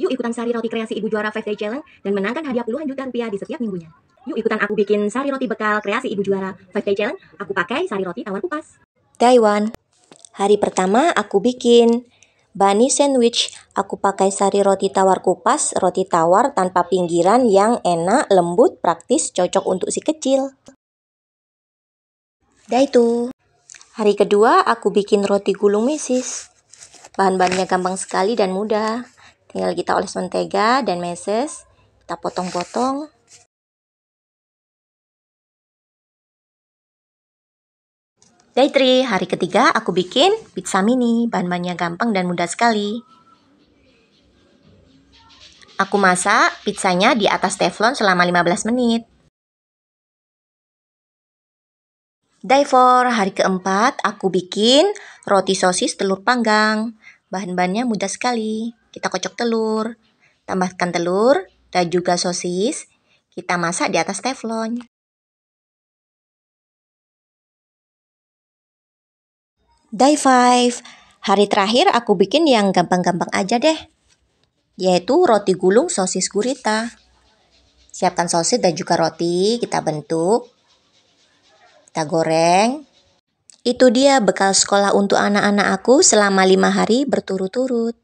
Yuk ikutan sari roti kreasi ibu juara 5 day challenge dan menangkan hadiah puluhan juta rupiah di setiap minggunya. Yuk ikutan aku bikin sari roti bekal kreasi ibu juara 5 day challenge. Aku pakai sari roti tawar kupas. Day one Hari pertama aku bikin bunny sandwich. Aku pakai sari roti tawar kupas, roti tawar tanpa pinggiran yang enak, lembut, praktis, cocok untuk si kecil. Day two Hari kedua aku bikin roti gulung misis. Bahan-bahannya gampang sekali dan mudah. Tinggal kita oles mentega dan meses. Kita potong-potong. Day 3, hari ketiga aku bikin pizza mini. Bahan-bahannya gampang dan mudah sekali. Aku masak pizzanya di atas teflon selama 15 menit. Day 4, hari keempat aku bikin roti sosis telur panggang. Bahan-bahannya mudah sekali. Kita kocok telur, tambahkan telur dan juga sosis. Kita masak di atas teflon. Day 5. Hari terakhir aku bikin yang gampang-gampang aja deh. Yaitu roti gulung sosis gurita. Siapkan sosis dan juga roti, kita bentuk. Kita goreng, itu dia bekal sekolah untuk anak-anak aku selama lima hari berturut-turut.